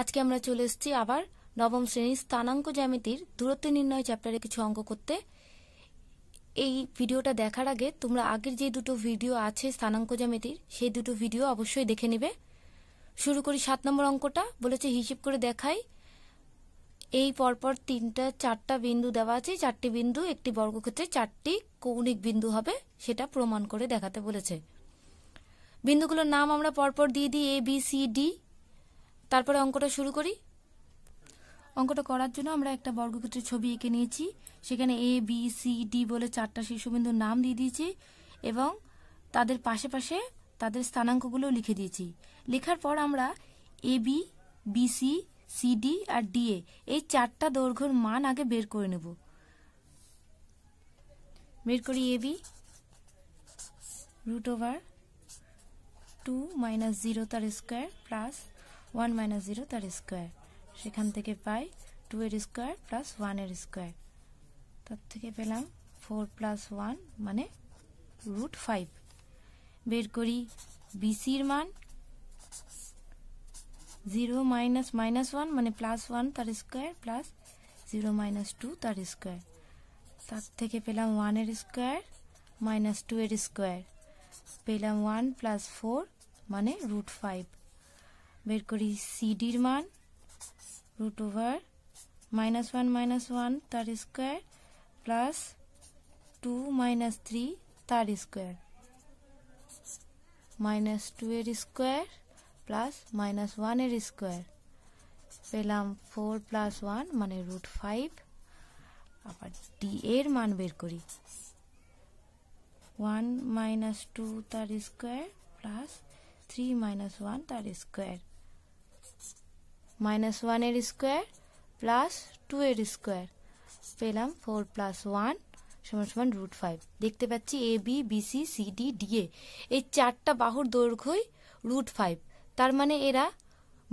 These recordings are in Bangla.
আজকে আমরা চলে এসেছি আবার নবম শ্রেণীর স্থানাঙ্ক জ্যামিতির দূরত্ব নির্ণয় চ্যাপ্টারে কিছু অঙ্ক করতে এই ভিডিওটা দেখার আগে তোমরা আগের যে দুটো ভিডিও আছে স্থানাঙ্ক জ্যামিতির সেই দুটো ভিডিও অবশ্যই দেখে নেবে শুরু করি সাত নম্বর অঙ্কটা বলেছে হিসেব করে দেখাই এই পরপর তিনটা চারটা বিন্দু দেওয়া আছে চারটি বিন্দু একটি বর্গক্ষেত্রে চারটি কৌণিক বিন্দু হবে সেটা প্রমাণ করে দেখাতে বলেছে বিন্দুগুলোর নাম আমরা পরপর দিয়ে দিই এ বি সি ডি তারপরে অঙ্কটা শুরু করি অঙ্কটা করার জন্য আমরা একটা বর্গক্ষেত্রের ছবি এঁকে নিয়েছি সেখানে এ বি সি ডি বলে চারটা শীর্ষবিন্দুর নাম দিয়ে দিয়েছি এবং তাদের পাশে পাশে তাদের স্থানাঙ্কগুলো লিখে দিয়েছি লেখার পর আমরা এ বি বিসি ডি আর ডি এ এই চারটা দৈর্ঘ্যর মান আগে বের করে নেব বের করি A B root over two minus zero তার square plus one minus zero তার স্কোয়ার সেখান থেকে পাই টু এর স্কোয়ার প্লাস ওয়ানের স্কোয়ার তার থেকে পেলাম ফোর প্লাস ওয়ান মানে রুট ফাইভ বের করি বিসির মান জিরো মাইনাস মাইনাস ওয়ান মানে প্লাস ওয়ান তার square plus zero minus two তার স্কোয়ার তার থেকে পেলাম ওয়ানের স্কোয়ার মাইনাস টু এর স্কোয়ার পেলাম ওয়ান প্লাস ফোর মানে রুট ফাইভ বের করি সিডির মান root over minus one minus one তার square plus two minus three তার স্কোয়ার মাইনাস টু এর স্কোয়ার প্লাস মাইনাস ওয়ানের স্কোয়ার পেলাম ফোর প্লাস ওয়ান মানে রুট ফাইভ আবার ডি এর মান বের করি ওয়ান মাইনাস টু তার square plus three minus one তার স্কোয়ার মাইনাস ওয়ানের স্কোয়ার প্লাস টু এর স্কোয়ার পেলাম ফোর প্লাস ওয়ান সমান সমান রুট ফাইভ দেখতে পাচ্ছি এ বি বিসি ডি ডিএ এই চারটা বাহুর দৈর্ঘ্যই রুট ফাইভ তার মানে এরা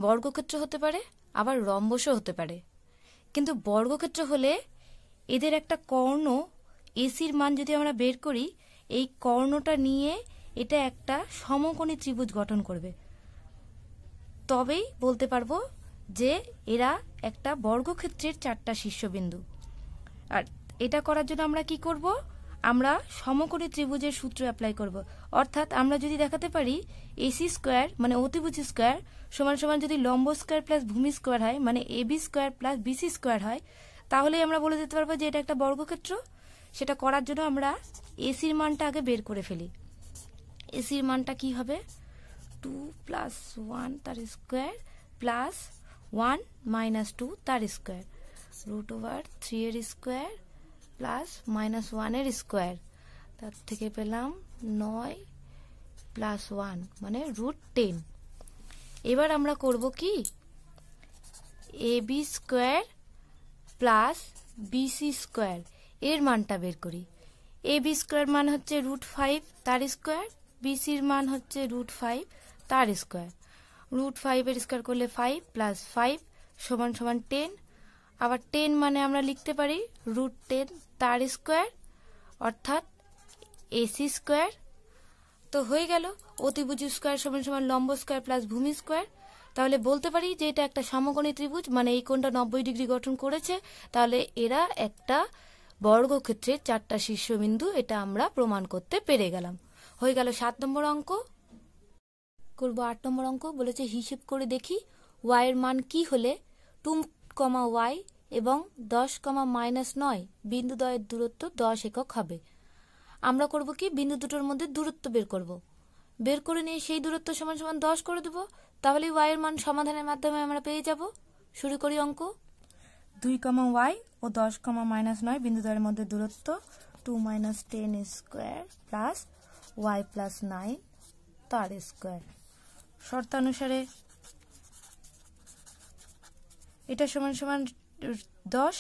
বর্গক্ষেত্র হতে পারে আবার রম্বসও হতে পারে কিন্তু বর্গক্ষেত্র হলে এদের একটা কর্ণ এসির মান যদি আমরা বের করি এই কর্ণটা নিয়ে এটা একটা সমকোণী ত্রিভুজ গঠন করবে তবেই বলতে পারবো যে এরা একটা বর্গক্ষেত্রের চারটা শীর্ষবিন্দু আর এটা করার জন্য আমরা কি করব আমরা সমকোণী ত্রিভুজের সূত্র অ্যাপ্লাই করব অর্থাৎ আমরা যদি দেখাতে পারি এসি স্কোয়ার মানে অতিভুজ স্কোয়ার সমান সমান যদি লম্ব স্কোয়ার প্লাস ভূমি স্কোয়ার হয় মানে AB square plus BC square হয় তাহলে আমরা বলে দিতে পারবো যে এটা একটা বর্গক্ষেত্র সেটা করার জন্য আমরা এসির মানটা আগে বের করে ফেলি এসির মানটা কি হবে টু প্লাস ওয়ান তার square plus one minus two তার স্কোয়ার রুট ওভার থ্রি এর স্কোয়ার প্লাস মাইনাস ওয়ানের স্কোয়ার তার থেকে পেলাম নয় প্লাস ওয়ান মানে রুট টেন এবার আমরা করব কি A B square plus BC square এর মানটা বের করি এ বি স্কোয়ার মান হচ্ছে রুট ফাইভ তার স্কোয়ার বিসির মান হচ্ছে রুট ফাইভ তার স্কোয়ার রুট ফাইভের স্কোয়ার করলে ফাইভ প্লাস ফাইভ সমান সমান টেন আবার টেন মানে আমরা লিখতে পারি রুট টেন তার স্কোয়ার অর্থাৎ এসি স্কোয়ার তো হয়ে গেল অতিভুজ স্কোয়ার সমান সমান লম্ব স্কোয়ার প্লাস ভূমি স্কোয়ার তাহলে বলতে পারি যে এটা একটা সমকোণী ত্রিভুজ মানে এই কোণটা নব্বই ডিগ্রি গঠন করেছে তাহলে এরা একটা বর্গক্ষেত্রের চারটা শীর্ষবিন্দু এটা আমরা প্রমাণ করতে পেরে গেলাম হয়ে গেল সাত নম্বর অঙ্ক করব আট নম্বর অঙ্ক বলেছে হিসেব করে দেখি ওয়াই এর মান কি হলে টু কমা ওয়াই এবং দশ কমা মাইনাস নয় বিন্দু দয়ের দূরত্ব দশ একক হবে আমরা করব কি বিন্দু দুটোর মধ্যে দূরত্ব বের করব বের করে নিয়ে সেই দূরত্ব সমান সমান দশ করে দেব তাহলে ওয়াই এর মান সমাধানের মাধ্যমে আমরা পেয়ে যাব শুরু করি অঙ্ক দুই কমা ওয়াই ও দশ কমা মাইনাস নয় বিন্দু মধ্যে দূরত্ব two minus ten square plus Y plus nine তার স্কোয়ার শর্তানুসারে এটা সমান সমান দশ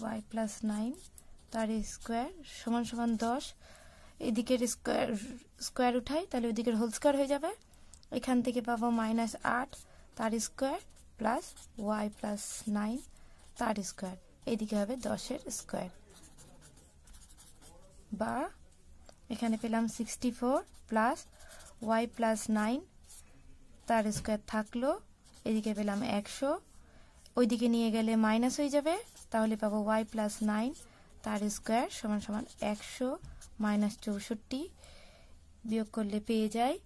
ওয়াই প্লাস নাইন তার স্কোয়ার সমান সমান দশ এদিকের স্কোয়ার স্কোয়ার উঠাই তাহলে ওদিকের হোল স্কোয়ার হয়ে যাবে এখান থেকে পাবো মাইনাস আট তার square plus Y plus nine তার স্কোয়ার এদিকে হবে দশের স্কোয়ার বা এখানে পেলাম sixty four plus Y plus nine তার স্কোয়ার থাকলো এদিকে পেলাম একশো ওইদিকে নিয়ে গেলে মাইনাস হয়ে যাবে তাহলে পাবো ওয়াই প্লাস নাইন তার স্কোয়ার সমান সমান একশো মাইনাস চৌষট্টি বিয়োগ করলে পেয়ে যায়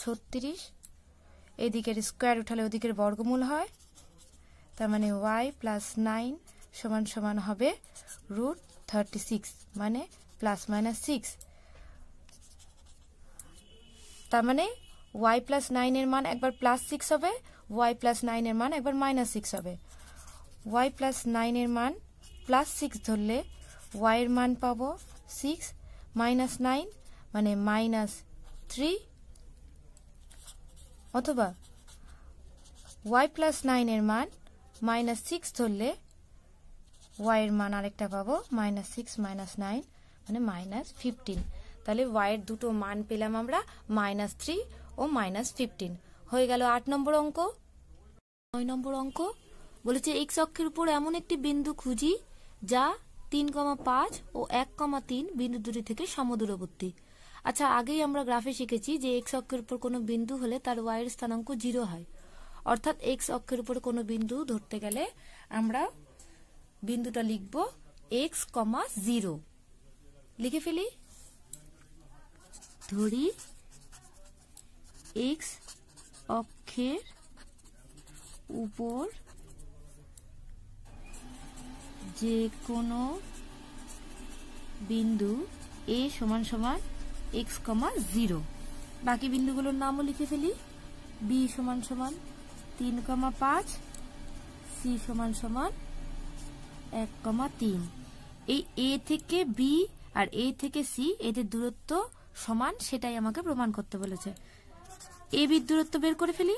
ছত্রিশ এদিকের স্কোয়ার উঠালে ওদিকের বর্গমূল হয় তার মানে ওয়াই প্লাস নাইন সমান সমান হবে রুট থার্টি সিক্স মানে প্লাস মাইনাস সিক্স তার মানে ওয়াই প্লাস নাইনের মান একবার প্লাস সিক্স হবে ওয়াই প্লাস নাইনের মান একবার মাইনাস সিক্স হবে ওয়াই প্লাস নাইনের মান প্লাস সিক্স ধরলে ওয়াইয়ের মান পাবো সিক্স মাইনাস নাইন মানে মাইনাস থ্রি অথবা ওয়াই প্লাস নাইনের মান মাইনাস সিক্স ধরলে ওয়াইয়ের মান আরেকটা পাবো মাইনাস সিক্স মাইনাস নাইন মানে মাইনাস ফিফটিন তাহলে ওয়াইয়ের দুটো মান পেলাম আমরা মাইনাস থ্রি ও মাইনাস ফিফটিন হয়ে গেল আট নম্বর অঙ্ক নয় নম্বর অঙ্ক বলেছে এক্স অক্ষের উপর এমন একটি বিন্দু খুঁজি যা তিন কমা পাঁচ ও এক কমা তিন বিন্দু দুটি থেকে সমদূরবর্তী আচ্ছা আগেই আমরা গ্রাফে শিখেছি যে এক্স অক্ষের উপর কোনো বিন্দু হলে তার ওয়াইয়ের স্থানাঙ্ক জিরো হয় অর্থাৎ এক্স অক্ষের উপর কোনো বিন্দু ধরতে গেলে আমরা বিন্দুটা লিখব এক্স কমা জিরো লিখে ফেলি ধরি এক্স অক্ষের উপর যে কোনো বিন্দু এ সমান সমান এক্স কমা জিরো বাকি বিন্দুগুলোর নামও লিখে ফেলি বি সমান সমান তিন কমা পাঁচ সি সমান সমান এক কমা তিন এই এ থেকে বি আর এ থেকে সি এদের দূরত্ব সমান সেটাই আমাকে প্রমাণ করতে বলেছে এ বির দূরত্ব বের করে ফেলি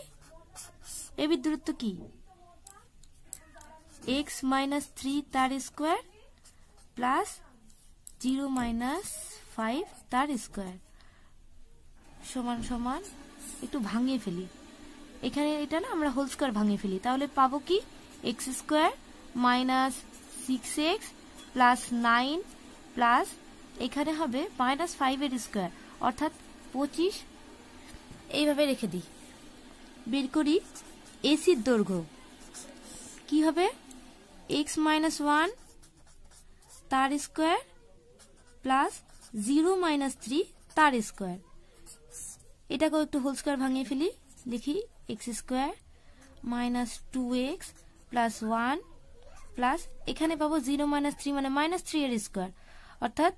এ বির দূরত্ব কি এক্স মাইনাস থ্রি তার square plus zero minus five তার স্কোয়ার সমান সমান একটু ভাঙিয়ে ফেলি এখানে এটা না আমরা হোল স্কোয়ার ভাঙিয়ে ফেলি তাহলে পাবো কি X square minus six X plus nine plus এখানে হবে মাইনাস ফাইভের স্কোয়ার অর্থাৎ পঁচিশ এইভাবে রেখে দিই বের করি এসির দৈর্ঘ্য কি হবে এক্স মাইনাস ওয়ান তার square plus zero minus three তার স্কোয়ার এটাকেও একটু হোল স্কোয়ার ভাঙিয়ে ফেলি দেখি X square minus two X plus one plus এখানে পাবো জিরো মাইনাস থ্রি মানে মাইনাস থ্রি এর স্কোয়ার অর্থাৎ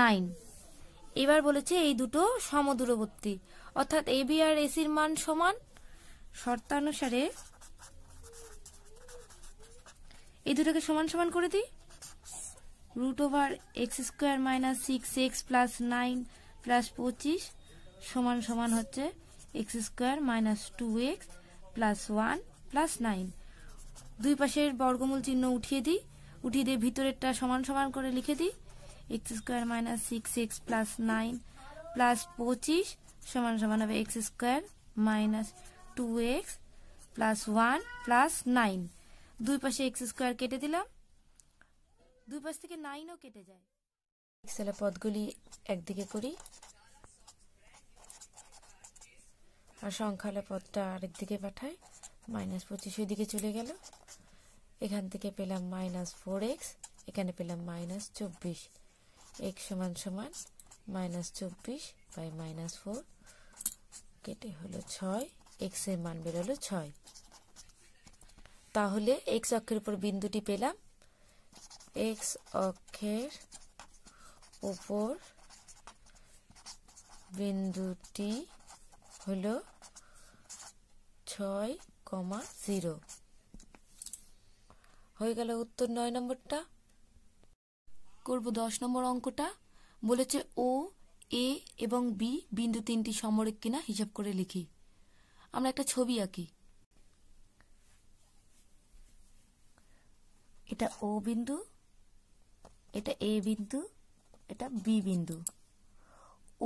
নাইন এবার বলেছে এই দুটো সমদূরবর্তী অর্থাৎ এ বি আর এসির মান সমান শর্তানুসারে এই দুটোকে সমান সমান করে দিই root over X square minus six X plus nine plus পঁচিশ সমান সমান হচ্ছে X square minus two X plus one plus nine দুই পাশের বর্গমূল চিহ্ন উঠিয়ে দিই উঠিয়ে দিয়ে ভিতরেরটা সমান সমান করে লিখে দিই X square minus six X plus nine plus পঁচিশ সমান সমান হবে X square minus two X plus one plus nine দুই পাশে এক্স স্কোয়ার কেটে দিলাম দুই পাশ থেকে নাইনও কেটে যায় এক্সেলের পদগুলি একদিকে করি আর সংখ্যালা পদটা আরেক দিকে পাঠাই মাইনাস পঁচিশ দিকে চলে গেল এখান থেকে পেলাম মাইনাস ফোর এক্স এখানে পেলাম মাইনাস চব্বিশ এক্স সমান সমান মাইনাস চব্বিশ বাই মাইনাস ফোর কেটে হলো ছয় এক্স এর মান হলো ছয় তাহলে এক্স অক্ষের উপর বিন্দুটি পেলাম এক্স অক্ষের উপর বিন্দুটি হলো ছয় কমা জিরো হয়ে গেল উত্তর নয় নম্বরটা করব দশ নম্বর অঙ্কটা বলেছে ও এ এবং বি বিন্দু তিনটি সমরেক কিনা হিসাব করে লিখি আমরা একটা ছবি আঁকি এটা ও বিন্দু এটা এ বিন্দু এটা বি বিন্দু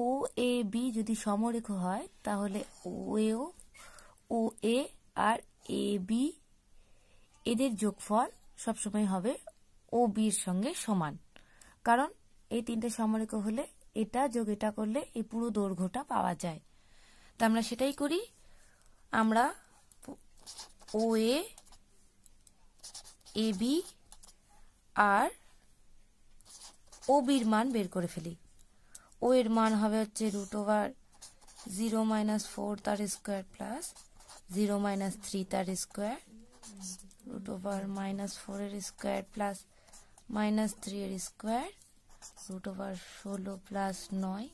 ও এ বি যদি সমরেখ হয় তাহলে ও এও ও এ আর এ বি এদের যোগফল সবসময় হবে ও বির সঙ্গে সমান কারণ এই তিনটে সমরেখ হলে এটা যোগ এটা করলে এই পুরো দৈর্ঘ্যটা পাওয়া যায় তা আমরা সেটাই করি আমরা ও এ এ বি আর ও বির মান বের করে ফেলি ও এর মান হবে হচ্ছে root over zero minus four তার square plus zero minus three তার স্কোয়ার রুট ওভার মাইনাস ফোরের স্কোয়ার প্লাস মাইনাস থ্রি এর স্কোয়ার রুট ওভার ষোলো প্লাস নয়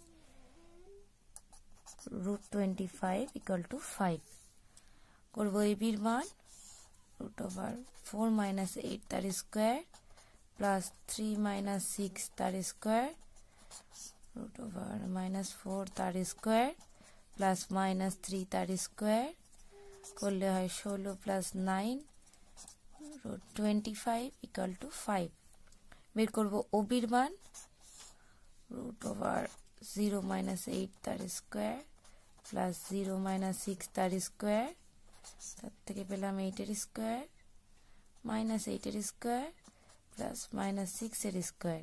root twenty five equal to five করবো এবির মান root over four minus eight তার square plus three minus six তার square root over minus four তার স্কোয়ার প্লাস মাইনাস থ্রি তার স্কোয়ার করলে হয় ষোলো plus nine root twenty five equal to five বের করব ওবির মান root over zero minus eight তার square plus zero minus six তার স্কোয়ার তার থেকে পেলাম এইটের স্কোয়ার মাইনাস এইটের স্কোয়ার প্লাস মাইনাস সিক্সের square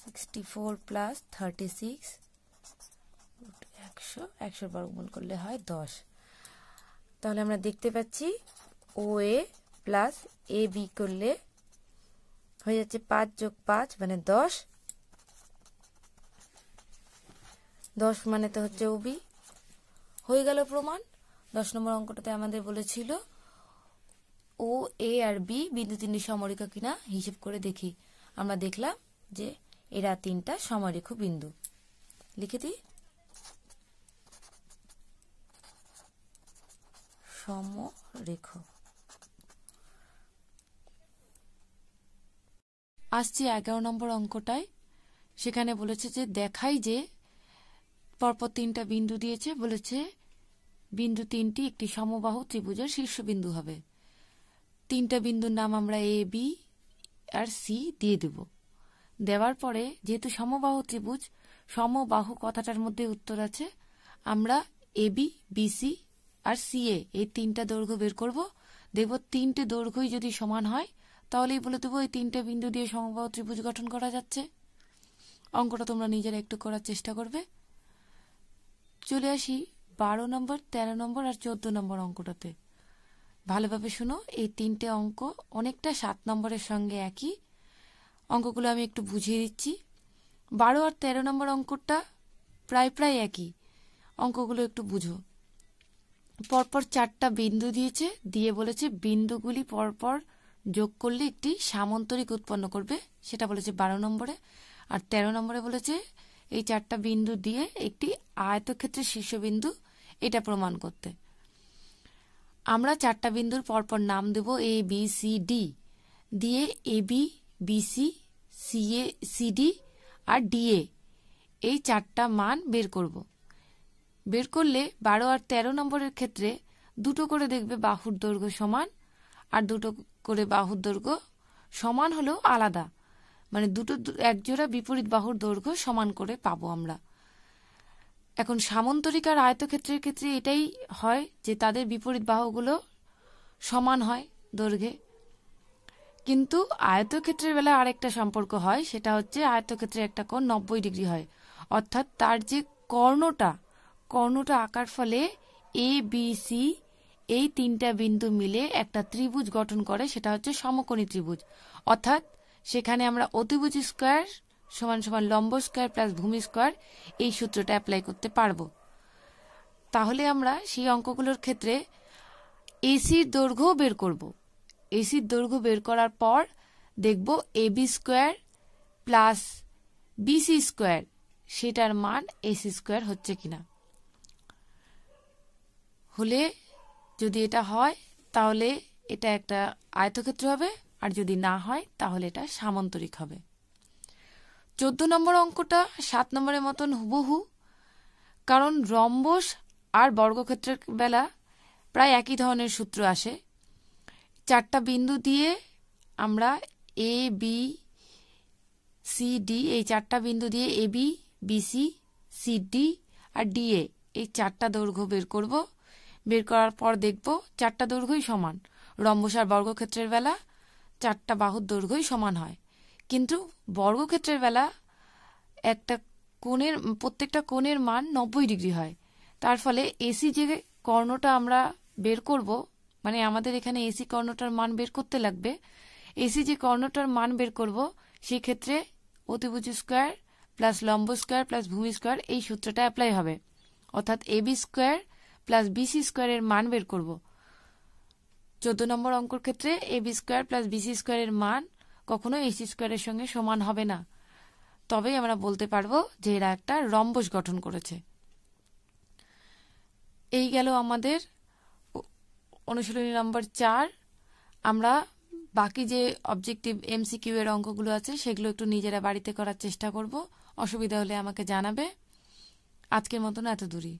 sixty four plus thirty six একশো একশোর বর্গমূল করলে হয় দশ তাহলে আমরা দেখতে পাচ্ছি ও এ প্লাস এ বি করলে হয়ে যাচ্ছে পাঁচ যোগ পাঁচ মানে দশ দশ মানে তো হচ্ছে উবি হয়ে গেল প্রমাণ দশ নম্বর অঙ্কটাতে আমাদের বলেছিল ও এ আর বি বিন্দু তিনটি সমরেখা কিনা হিসেব করে দেখি আমরা দেখলাম যে এরা তিনটা সমরেখ বিন্দু লিখে দিই সমরেখ আসছি এগারো নম্বর অঙ্কটায় সেখানে বলেছে যে দেখাই যে পরপর তিনটা বিন্দু দিয়েছে বলেছে বিন্দু তিনটি একটি সমবাহু ত্রিভুজের শীর্ষবিন্দু হবে তিনটা বিন্দুর নাম আমরা এ বি আর সি দিয়ে দেব দেওয়ার পরে যেহেতু সমবাহু ত্রিভুজ সমবাহু কথাটার মধ্যে উত্তর আছে আমরা এ বি সি আর সি এ এই তিনটা দৈর্ঘ্য বের করব দেখব তিনটে দৈর্ঘ্যই যদি সমান হয় তাহলেই বলে দেবো এই তিনটে বিন্দু দিয়ে সমবাহ ত্রিভুজ গঠন করা যাচ্ছে অঙ্কটা তোমরা নিজেরা একটু করার চেষ্টা করবে চলে আসি বারো নম্বর তেরো নম্বর আর চোদ্দ নম্বর অঙ্কটাতে ভালোভাবে শুনো এই তিনটে অঙ্ক অনেকটা সাত নম্বরের সঙ্গে একই অঙ্কগুলো আমি একটু বুঝিয়ে দিচ্ছি বারো আর তেরো নম্বর অঙ্কটা প্রায় প্রায় একই অঙ্কগুলো একটু বুঝো পরপর চারটা বিন্দু দিয়েছে দিয়ে বলেছে বিন্দুগুলি পরপর যোগ করলে একটি সামন্তরিক উৎপন্ন করবে সেটা বলেছে বারো নম্বরে আর ১৩ নম্বরে বলেছে এই চারটা বিন্দু দিয়ে একটি আয়তক্ষেত্রের শীর্ষবিন্দু এটা প্রমাণ করতে আমরা চারটা বিন্দুর পরপর নাম দেব এ বি সি ডি দিয়ে A B BC CA CD আর ডিএ এই চারটা মান বের করব বের করলে বারো আর ১৩ নম্বরের ক্ষেত্রে দুটো করে দেখবে বাহুর দৈর্ঘ্য সমান আর দুটো করে বাহুর দৈর্ঘ্য সমান হলেও আলাদা মানে দুটো একজোড়া বিপরীত বাহুর দৈর্ঘ্য সমান করে পাবো আমরা এখন সামন্তরিক আর আয়তক্ষেত্রের ক্ষেত্রে এটাই হয় যে তাদের বিপরীত বাহুগুলো সমান হয় দৈর্ঘ্যে কিন্তু আয়তক্ষেত্রের বেলা আরেকটা সম্পর্ক হয় সেটা হচ্ছে আয়তক্ষেত্রে একটা কোণ নব্বই ডিগ্রি হয় অর্থাৎ তার যে কর্ণটা কর্ণটা আঁকার ফলে এ বি সি এই তিনটা বিন্দু মিলে একটা ত্রিভুজ গঠন করে সেটা হচ্ছে সমকোণী ত্রিভুজ অর্থাৎ সেখানে আমরা অতিভুজ স্কোয়ার সমান সমান লম্ব স্কোয়ার প্লাস ভূমি স্কোয়ার এই সূত্রটা অ্যাপ্লাই করতে পারবো তাহলে আমরা সেই অঙ্কগুলোর ক্ষেত্রে এসির দৈর্ঘ্য বের করব এসির দৈর্ঘ্য বের করার পর দেখব A B square plus BC square সেটার মান এসি স্কোয়ার হচ্ছে কিনা হলে যদি এটা হয় তাহলে এটা একটা আয়তক্ষেত্র হবে আর যদি না হয় তাহলে এটা সামান্তরিক হবে চোদ্দ নম্বর অঙ্কটা সাত নম্বরের মতন হুবহু কারণ রম্বস আর বর্গক্ষেত্রের বেলা প্রায় একই ধরনের সূত্র আসে চারটা বিন্দু দিয়ে আমরা এ বি সি ডি এই চারটা বিন্দু দিয়ে A B BC C D আর ডিএ এই চারটা দৈর্ঘ্য বের করবো বের করার পর দেখব চারটা দৈর্ঘ্যই সমান রম্বসার বর্গক্ষেত্রের বেলা চারটা বাহুর দৈর্ঘ্যই সমান হয় কিন্তু বর্গক্ষেত্রের বেলা একটা কোণের প্রত্যেকটা কোণের মান নব্বই ডিগ্রি হয় তার ফলে এসি যে কর্ণটা আমরা বের করব মানে আমাদের এখানে এসি কর্ণটার মান বের করতে লাগবে এসি যে কর্ণটার মান বের করব সেই ক্ষেত্রে অতিভুজ স্কোয়ার প্লাস লম্ব স্কোয়ার প্লাস ভূমি স্কোয়ার এই সূত্রটা অ্যাপ্লাই হবে অর্থাৎ এবি স্কোয়ার প্লাস বিসি স্কোয়ারের মান বের করব চোদ্দ নম্বর অঙ্কর ক্ষেত্রে A B square plus BC স্কোয়ারের মান কখনো এসি স্কোয়ারের সঙ্গে সমান হবে না তবেই আমরা বলতে পারবো যে এরা একটা রম্বস গঠন করেছে এই গেল আমাদের অনুশীলনী নম্বর চার আমরা বাকি যে অবজেক্টিভ এমসিকিউ এর অঙ্কগুলো আছে সেগুলো একটু নিজেরা বাড়িতে করার চেষ্টা করব অসুবিধা হলে আমাকে জানাবে আজকের মতন এত দূরই